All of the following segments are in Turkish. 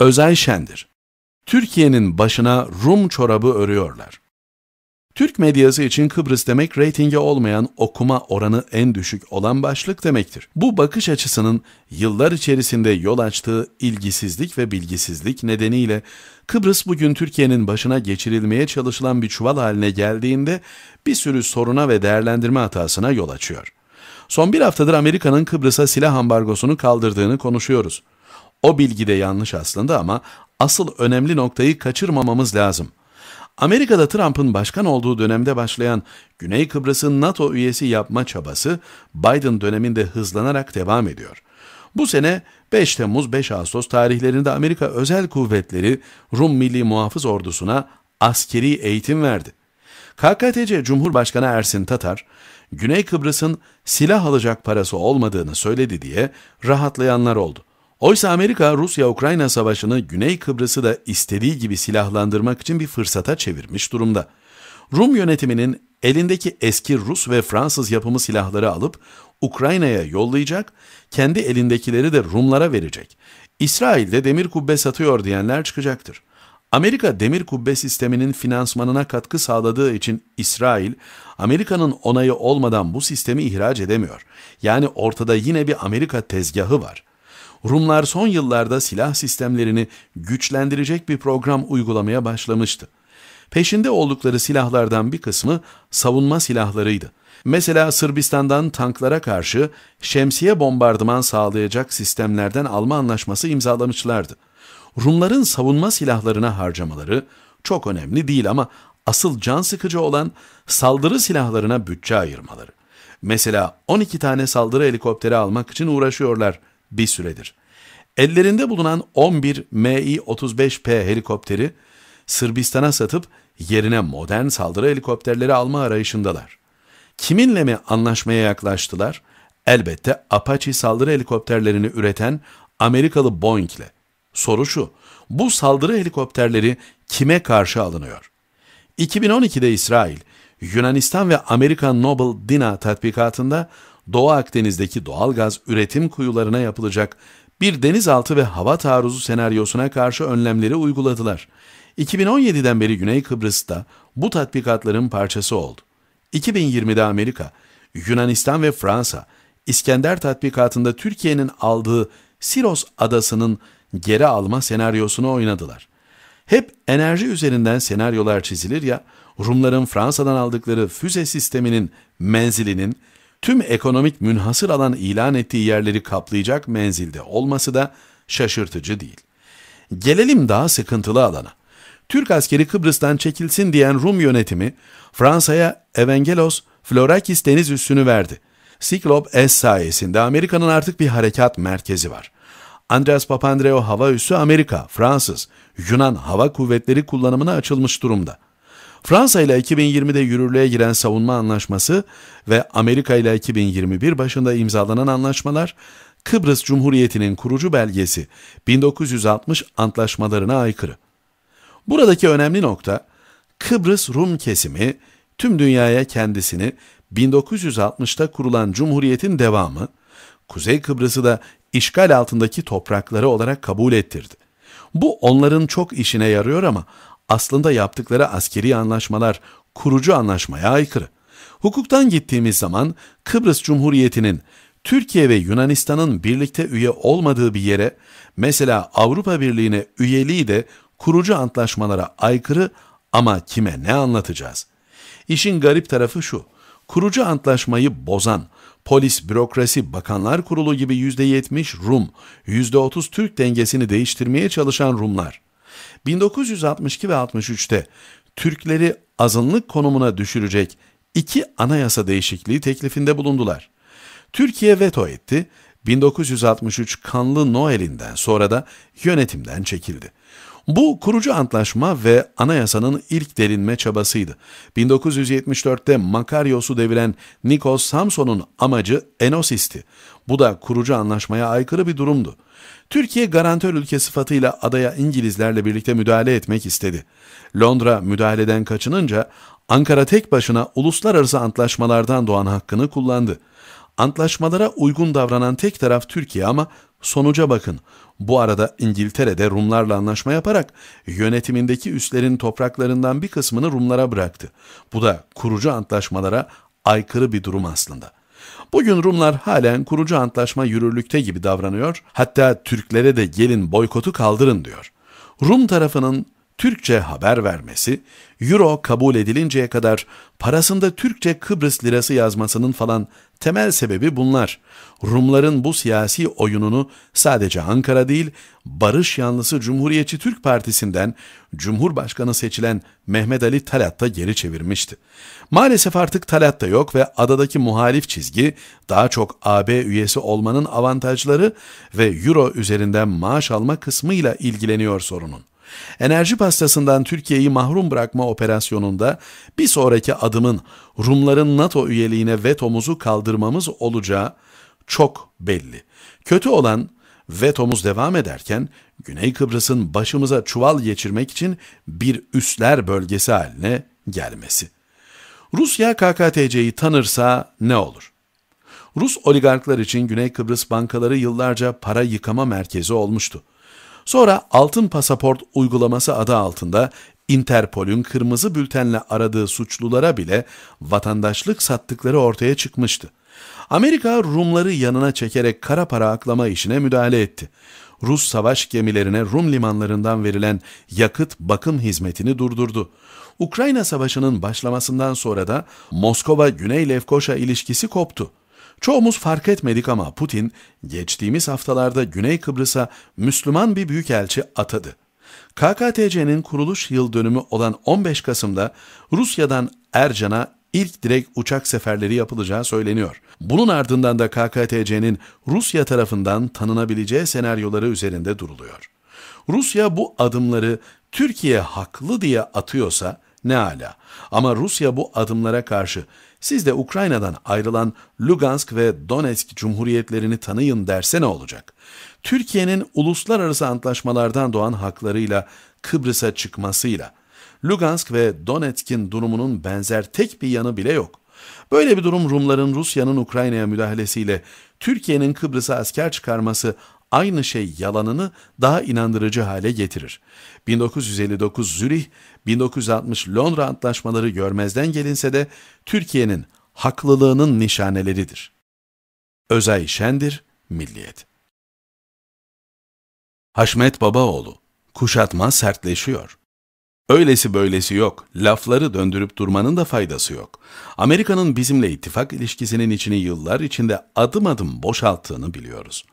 Özel Şendir. Türkiye'nin başına Rum çorabı örüyorlar. Türk medyası için Kıbrıs demek reytinge olmayan okuma oranı en düşük olan başlık demektir. Bu bakış açısının yıllar içerisinde yol açtığı ilgisizlik ve bilgisizlik nedeniyle Kıbrıs bugün Türkiye'nin başına geçirilmeye çalışılan bir çuval haline geldiğinde bir sürü soruna ve değerlendirme hatasına yol açıyor. Son bir haftadır Amerika'nın Kıbrıs'a silah ambargosunu kaldırdığını konuşuyoruz. O bilgi de yanlış aslında ama asıl önemli noktayı kaçırmamamız lazım. Amerika'da Trump'ın başkan olduğu dönemde başlayan Güney Kıbrıs'ın NATO üyesi yapma çabası Biden döneminde hızlanarak devam ediyor. Bu sene 5 Temmuz-5 Ağustos tarihlerinde Amerika Özel Kuvvetleri Rum Milli Muhafız Ordusu'na askeri eğitim verdi. KKTC Cumhurbaşkanı Ersin Tatar, Güney Kıbrıs'ın silah alacak parası olmadığını söyledi diye rahatlayanlar oldu. Oysa Amerika Rusya-Ukrayna savaşını Güney Kıbrıs'ı da istediği gibi silahlandırmak için bir fırsata çevirmiş durumda. Rum yönetiminin elindeki eski Rus ve Fransız yapımı silahları alıp Ukrayna'ya yollayacak, kendi elindekileri de Rumlara verecek. İsrail'de demir kubbe satıyor diyenler çıkacaktır. Amerika demir kubbe sisteminin finansmanına katkı sağladığı için İsrail, Amerika'nın onayı olmadan bu sistemi ihraç edemiyor. Yani ortada yine bir Amerika tezgahı var. Rumlar son yıllarda silah sistemlerini güçlendirecek bir program uygulamaya başlamıştı. Peşinde oldukları silahlardan bir kısmı savunma silahlarıydı. Mesela Sırbistan'dan tanklara karşı şemsiye bombardıman sağlayacak sistemlerden alma anlaşması imzalamışlardı. Rumların savunma silahlarına harcamaları çok önemli değil ama asıl can sıkıcı olan saldırı silahlarına bütçe ayırmaları. Mesela 12 tane saldırı helikopteri almak için uğraşıyorlar bir süredir. Ellerinde bulunan 11 Mi-35P helikopteri Sırbistan'a satıp yerine modern saldırı helikopterleri alma arayışındalar. Kiminle mi anlaşmaya yaklaştılar? Elbette Apache saldırı helikopterlerini üreten Amerikalı Boeing ile. Soru şu, bu saldırı helikopterleri kime karşı alınıyor? 2012'de İsrail, Yunanistan ve Amerikan Nobel DINA tatbikatında Doğu Akdeniz'deki doğalgaz üretim kuyularına yapılacak bir denizaltı ve hava taarruzu senaryosuna karşı önlemleri uyguladılar. 2017'den beri Güney Kıbrıs'ta bu tatbikatların parçası oldu. 2020'de Amerika, Yunanistan ve Fransa, İskender tatbikatında Türkiye'nin aldığı Siros adasının geri alma senaryosunu oynadılar. Hep enerji üzerinden senaryolar çizilir ya, Rumların Fransa'dan aldıkları füze sisteminin menzilinin tüm ekonomik münhasır alan ilan ettiği yerleri kaplayacak menzilde olması da şaşırtıcı değil. Gelelim daha sıkıntılı alana. Türk askeri Kıbrıs'tan çekilsin diyen Rum yönetimi Fransa'ya Evangelos Florakis deniz üssünü verdi. Siklop S sayesinde Amerika'nın artık bir harekat merkezi var. Andreas Papandreou hava üssü Amerika, Fransız, Yunan hava kuvvetleri kullanımına açılmış durumda. Fransa ile 2020'de yürürlüğe giren savunma anlaşması ve Amerika ile 2021 başında imzalanan anlaşmalar, Kıbrıs Cumhuriyeti'nin kurucu belgesi 1960 antlaşmalarına aykırı. Buradaki önemli nokta, Kıbrıs Rum kesimi tüm dünyaya kendisini 1960'ta kurulan Cumhuriyet'in devamı, Kuzey Kıbrıs'ı da işgal altındaki toprakları olarak kabul ettirdi. Bu onların çok işine yarıyor ama aslında yaptıkları askeri anlaşmalar kurucu anlaşmaya aykırı. Hukuktan gittiğimiz zaman Kıbrıs Cumhuriyeti'nin Türkiye ve Yunanistan'ın birlikte üye olmadığı bir yere, mesela Avrupa Birliği'ne üyeliği de kurucu antlaşmalara aykırı ama kime ne anlatacağız? İşin garip tarafı şu, kurucu antlaşmayı bozan, polis, bürokrasi, bakanlar kurulu gibi %70 Rum, %30 Türk dengesini değiştirmeye çalışan Rumlar, 1962 ve 63'te Türkleri azınlık konumuna düşürecek iki anayasa değişikliği teklifinde bulundular. Türkiye veto etti, 1963 kanlı Noel'inden sonra da yönetimden çekildi. Bu kurucu antlaşma ve anayasanın ilk derinme çabasıydı. 1974'te Makaryos'u deviren Nikos Samson'un amacı Enosis'ti. Bu da kurucu anlaşmaya aykırı bir durumdu. Türkiye garantör ülke sıfatıyla adaya İngilizlerle birlikte müdahale etmek istedi. Londra müdahaleden kaçınınca Ankara tek başına uluslararası antlaşmalardan doğan hakkını kullandı. Antlaşmalara uygun davranan tek taraf Türkiye ama Sonuca bakın. Bu arada İngiltere'de Rumlarla anlaşma yaparak yönetimindeki üslerin topraklarından bir kısmını Rumlara bıraktı. Bu da kurucu antlaşmalara aykırı bir durum aslında. Bugün Rumlar halen kurucu antlaşma yürürlükte gibi davranıyor, hatta Türklere de gelin boykotu kaldırın diyor. Rum tarafının Türkçe haber vermesi, Euro kabul edilinceye kadar parasında Türkçe Kıbrıs lirası yazmasının falan temel sebebi bunlar. Rumların bu siyasi oyununu sadece Ankara değil, barış yanlısı Cumhuriyetçi Türk Partisi'nden Cumhurbaşkanı seçilen Mehmet Ali Talat da geri çevirmişti. Maalesef artık Talat da yok ve adadaki muhalif çizgi daha çok AB üyesi olmanın avantajları ve Euro üzerinden maaş alma kısmıyla ilgileniyor sorunun. Enerji pastasından Türkiye'yi mahrum bırakma operasyonunda bir sonraki adımın Rumların NATO üyeliğine vetomuzu kaldırmamız olacağı çok belli. Kötü olan vetomuz devam ederken Güney Kıbrıs'ın başımıza çuval geçirmek için bir üsler bölgesi haline gelmesi. Rusya KKTC'yi tanırsa ne olur? Rus oligarklar için Güney Kıbrıs bankaları yıllarca para yıkama merkezi olmuştu. Sonra altın pasaport uygulaması adı altında Interpol'ün kırmızı bültenle aradığı suçlulara bile vatandaşlık sattıkları ortaya çıkmıştı. Amerika Rumları yanına çekerek kara para aklama işine müdahale etti. Rus savaş gemilerine Rum limanlarından verilen yakıt bakım hizmetini durdurdu. Ukrayna Savaşı'nın başlamasından sonra da Moskova-Güney Lefkoşa ilişkisi koptu. Çoğumuz fark etmedik ama Putin geçtiğimiz haftalarda Güney Kıbrıs'a Müslüman bir büyükelçi atadı. KKTC'nin kuruluş yıl dönümü olan 15 Kasım'da Rusya'dan Ercan'a ilk direkt uçak seferleri yapılacağı söyleniyor. Bunun ardından da KKTC'nin Rusya tarafından tanınabileceği senaryoları üzerinde duruluyor. Rusya bu adımları Türkiye haklı diye atıyorsa ne ala. Ama Rusya bu adımlara karşı siz de Ukrayna'dan ayrılan Lugansk ve Donetsk cumhuriyetlerini tanıyın derse ne olacak? Türkiye'nin uluslararası antlaşmalardan doğan haklarıyla Kıbrıs'a çıkmasıyla Lugansk ve Donetsk'in durumunun benzer tek bir yanı bile yok. Böyle bir durum Rumların Rusya'nın Ukrayna'ya müdahalesiyle Türkiye'nin Kıbrıs'a asker çıkarması aynı şey yalanını daha inandırıcı hale getirir. 1959 Zürih, 1960 Londra antlaşmaları görmezden gelinse de Türkiye'nin haklılığının nişaneleridir. Özay Şendir, Milliyet Haşmet Babaoğlu, kuşatma sertleşiyor. Öylesi böylesi yok. Lafları döndürüp durmanın da faydası yok. Amerika'nın bizimle ittifak ilişkisinin içini yıllar içinde adım adım boşalttığını biliyoruz.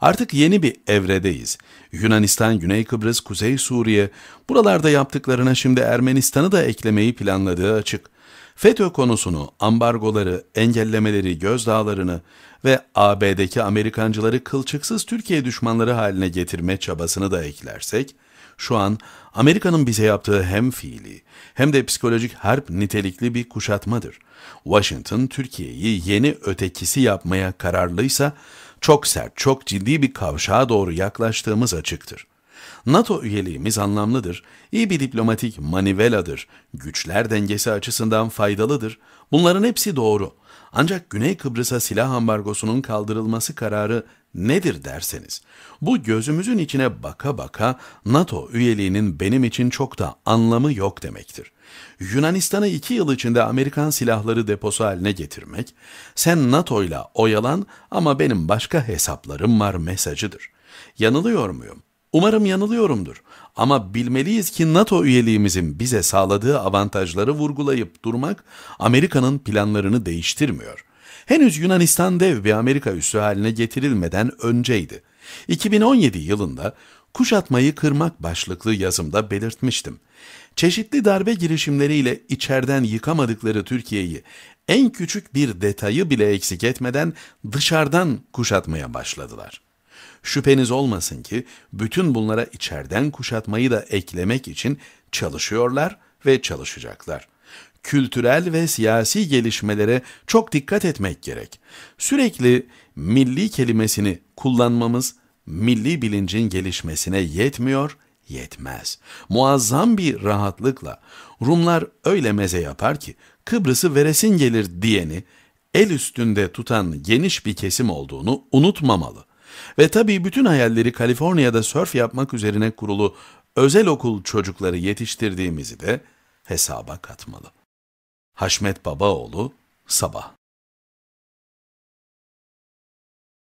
Artık yeni bir evredeyiz. Yunanistan, Güney Kıbrıs, Kuzey Suriye, buralarda yaptıklarına şimdi Ermenistan'ı da eklemeyi planladığı açık. FETÖ konusunu, ambargoları, engellemeleri, gözdağlarını ve AB'deki Amerikancıları kılçıksız Türkiye düşmanları haline getirme çabasını da eklersek, şu an Amerika'nın bize yaptığı hem fiili hem de psikolojik harp nitelikli bir kuşatmadır. Washington Türkiye'yi yeni ötekisi yapmaya kararlıysa çok sert, çok ciddi bir kavşağa doğru yaklaştığımız açıktır. NATO üyeliğimiz anlamlıdır, iyi bir diplomatik maniveladır, güçler dengesi açısından faydalıdır. Bunların hepsi doğru. Ancak Güney Kıbrıs'a silah ambargosunun kaldırılması kararı nedir derseniz, bu gözümüzün içine baka baka NATO üyeliğinin benim için çok da anlamı yok demektir. Yunanistan'ı iki yıl içinde Amerikan silahları deposu haline getirmek, sen NATO ile oyalan ama benim başka hesaplarım var mesajıdır. Yanılıyor muyum? Umarım yanılıyorumdur. Ama bilmeliyiz ki NATO üyeliğimizin bize sağladığı avantajları vurgulayıp durmak Amerika'nın planlarını değiştirmiyor henüz Yunanistan dev bir Amerika üssü haline getirilmeden önceydi. 2017 yılında kuşatmayı kırmak başlıklı yazımda belirtmiştim. Çeşitli darbe girişimleriyle içerden yıkamadıkları Türkiye'yi en küçük bir detayı bile eksik etmeden dışarıdan kuşatmaya başladılar. Şüpheniz olmasın ki bütün bunlara içeriden kuşatmayı da eklemek için çalışıyorlar ve çalışacaklar kültürel ve siyasi gelişmelere çok dikkat etmek gerek. Sürekli milli kelimesini kullanmamız milli bilincin gelişmesine yetmiyor, yetmez. Muazzam bir rahatlıkla Rumlar öyle meze yapar ki Kıbrıs'ı veresin gelir diyeni el üstünde tutan geniş bir kesim olduğunu unutmamalı. Ve tabii bütün hayalleri Kaliforniya'da sörf yapmak üzerine kurulu özel okul çocukları yetiştirdiğimizi de hesaba katmalı. Haşmet Babaoğlu Sabah